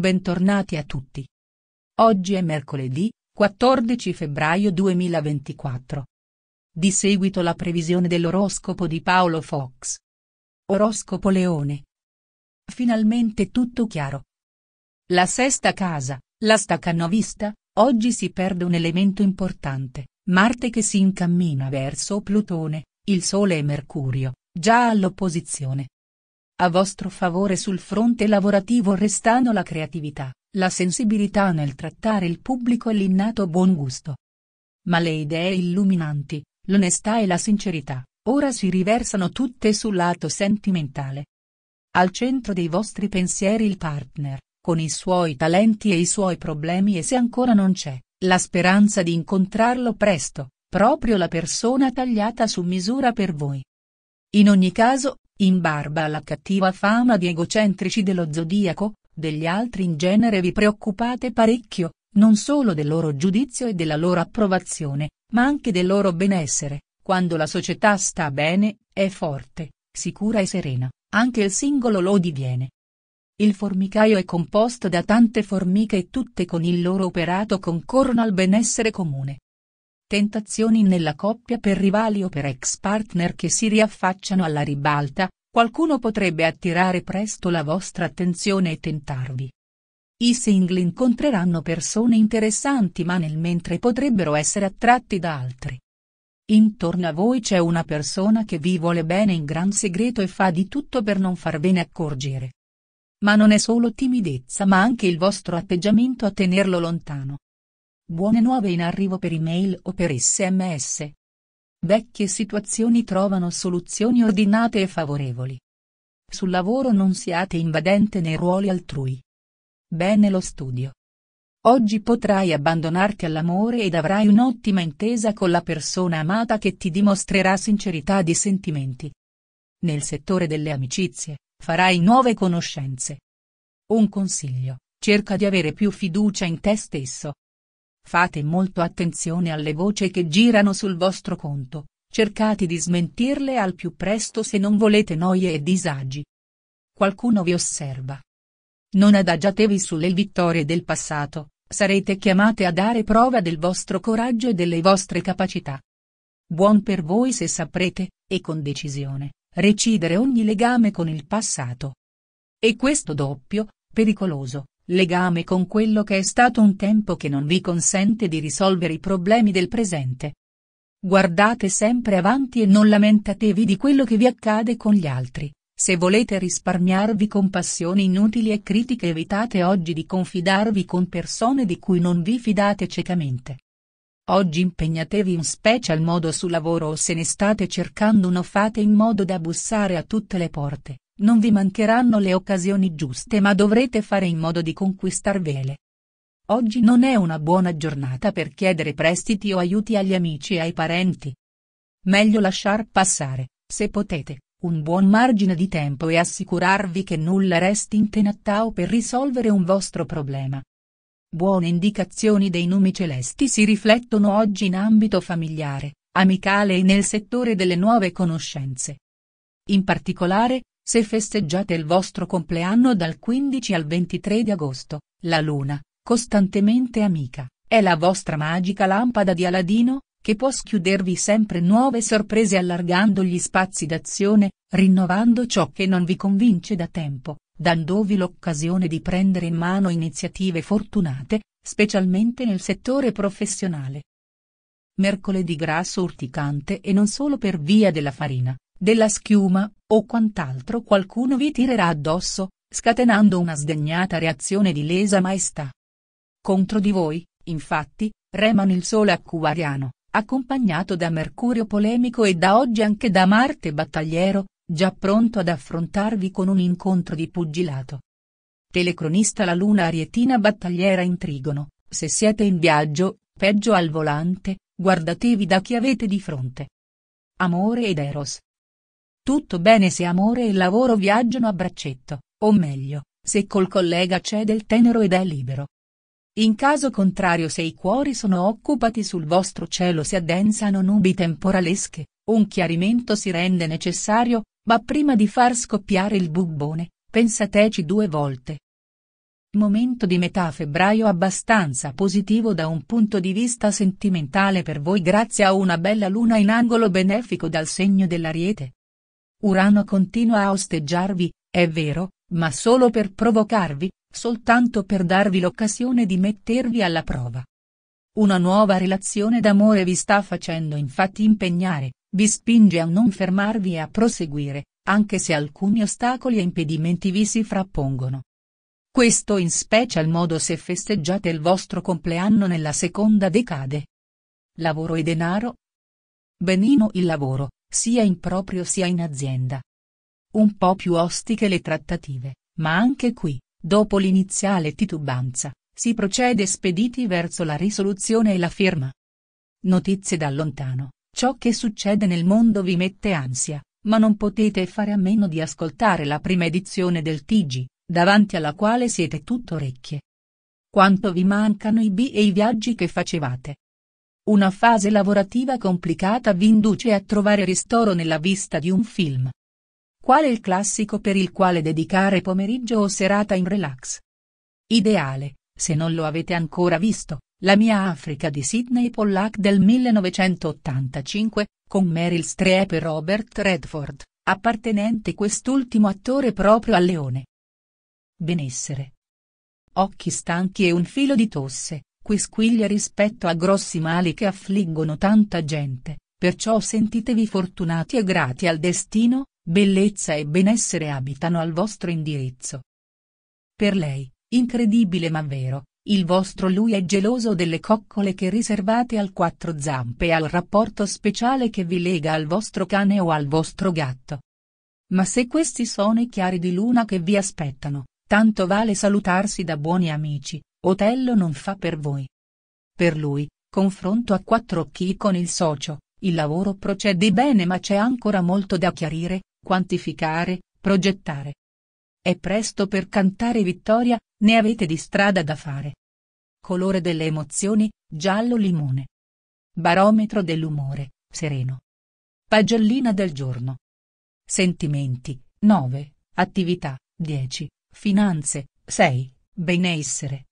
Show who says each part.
Speaker 1: Bentornati a tutti. Oggi è mercoledì, 14 febbraio 2024. Di seguito la previsione dell'oroscopo di Paolo Fox. Oroscopo Leone. Finalmente tutto chiaro. La sesta casa, la staccanovista, oggi si perde un elemento importante, Marte che si incammina verso Plutone, il Sole e Mercurio, già all'opposizione. A vostro favore sul fronte lavorativo restano la creatività, la sensibilità nel trattare il pubblico e l'innato buon gusto. Ma le idee illuminanti, l'onestà e la sincerità, ora si riversano tutte sul lato sentimentale. Al centro dei vostri pensieri il partner, con i suoi talenti e i suoi problemi e se ancora non c'è, la speranza di incontrarlo presto, proprio la persona tagliata su misura per voi. In ogni caso, in barba alla cattiva fama di egocentrici dello zodiaco, degli altri in genere vi preoccupate parecchio, non solo del loro giudizio e della loro approvazione, ma anche del loro benessere, quando la società sta bene, è forte, sicura e serena, anche il singolo lo diviene. Il formicaio è composto da tante formiche e tutte con il loro operato concorrono al benessere comune. Tentazioni nella coppia per rivali o per ex partner che si riaffacciano alla ribalta, qualcuno potrebbe attirare presto la vostra attenzione e tentarvi. I single incontreranno persone interessanti ma nel mentre potrebbero essere attratti da altri. Intorno a voi c'è una persona che vi vuole bene in gran segreto e fa di tutto per non farvene accorgere. Ma non è solo timidezza ma anche il vostro atteggiamento a tenerlo lontano. Buone nuove in arrivo per email o per sms. Vecchie situazioni trovano soluzioni ordinate e favorevoli. Sul lavoro non siate invadente nei ruoli altrui. Bene lo studio. Oggi potrai abbandonarti all'amore ed avrai un'ottima intesa con la persona amata che ti dimostrerà sincerità di sentimenti. Nel settore delle amicizie, farai nuove conoscenze. Un consiglio, cerca di avere più fiducia in te stesso, Fate molto attenzione alle voci che girano sul vostro conto, cercate di smentirle al più presto se non volete noie e disagi. Qualcuno vi osserva. Non adagiatevi sulle vittorie del passato, sarete chiamate a dare prova del vostro coraggio e delle vostre capacità. Buon per voi se saprete, e con decisione, recidere ogni legame con il passato. E questo doppio, pericoloso, legame con quello che è stato un tempo che non vi consente di risolvere i problemi del presente. Guardate sempre avanti e non lamentatevi di quello che vi accade con gli altri. Se volete risparmiarvi con passioni inutili e critiche evitate oggi di confidarvi con persone di cui non vi fidate ciecamente. Oggi impegnatevi in special modo sul lavoro o se ne state cercando uno fate in modo da bussare a tutte le porte, non vi mancheranno le occasioni giuste ma dovrete fare in modo di conquistarvele. Oggi non è una buona giornata per chiedere prestiti o aiuti agli amici e ai parenti. Meglio lasciar passare, se potete, un buon margine di tempo e assicurarvi che nulla resti in tenattao per risolvere un vostro problema. Buone indicazioni dei numi celesti si riflettono oggi in ambito familiare, amicale e nel settore delle nuove conoscenze. In particolare, se festeggiate il vostro compleanno dal 15 al 23 di agosto, la luna, costantemente amica, è la vostra magica lampada di Aladino, che può schiudervi sempre nuove sorprese allargando gli spazi d'azione, rinnovando ciò che non vi convince da tempo, dandovi l'occasione di prendere in mano iniziative fortunate, specialmente nel settore professionale. Mercoledì grasso urticante e non solo per via della farina, della schiuma, o quant'altro qualcuno vi tirerà addosso, scatenando una sdegnata reazione di lesa maestà. Contro di voi, infatti, remano il sole acquariano, accompagnato da Mercurio polemico e da oggi anche da Marte battagliero, già pronto ad affrontarvi con un incontro di pugilato. Telecronista La Luna Arietina battagliera intrigono, se siete in viaggio, peggio al volante, guardatevi da chi avete di fronte. Amore ed Eros, tutto bene se amore e lavoro viaggiano a braccetto, o meglio, se col collega c'è del tenero ed è libero. In caso contrario se i cuori sono occupati sul vostro cielo si addensano nubi temporalesche, un chiarimento si rende necessario, ma prima di far scoppiare il bubbone, pensateci due volte. Momento di metà febbraio abbastanza positivo da un punto di vista sentimentale per voi grazie a una bella luna in angolo benefico dal segno dell'ariete, Urano continua a osteggiarvi, è vero, ma solo per provocarvi, soltanto per darvi l'occasione di mettervi alla prova. Una nuova relazione d'amore vi sta facendo infatti impegnare, vi spinge a non fermarvi e a proseguire, anche se alcuni ostacoli e impedimenti vi si frappongono. Questo in special modo se festeggiate il vostro compleanno nella seconda decade. Lavoro e denaro. Benino il lavoro, sia in proprio sia in azienda. Un po' più ostiche le trattative, ma anche qui, dopo l'iniziale titubanza, si procede spediti verso la risoluzione e la firma. Notizie da lontano, ciò che succede nel mondo vi mette ansia, ma non potete fare a meno di ascoltare la prima edizione del TG, davanti alla quale siete tutto orecchie. Quanto vi mancano i B e i viaggi che facevate. Una fase lavorativa complicata vi induce a trovare ristoro nella vista di un film. Qual è il classico per il quale dedicare pomeriggio o serata in relax? Ideale, se non lo avete ancora visto, La mia Africa di Sidney Pollack del 1985, con Meryl Streep e Robert Redford, appartenente quest'ultimo attore proprio al Leone. Benessere. Occhi stanchi e un filo di tosse, quisquiglia rispetto a grossi mali che affliggono tanta gente, perciò sentitevi fortunati e grati al destino, bellezza e benessere abitano al vostro indirizzo. Per lei, incredibile ma vero, il vostro lui è geloso delle coccole che riservate al quattro zampe e al rapporto speciale che vi lega al vostro cane o al vostro gatto. Ma se questi sono i chiari di luna che vi aspettano, tanto vale salutarsi da buoni amici, Otello non fa per voi. Per lui, confronto a quattro occhi con il socio, il lavoro procede bene ma c'è ancora molto da chiarire, quantificare, progettare. È presto per cantare vittoria, ne avete di strada da fare. Colore delle emozioni, giallo limone. Barometro dell'umore, sereno. Pagellina del giorno. Sentimenti, 9, attività, 10, finanze, 6, benessere,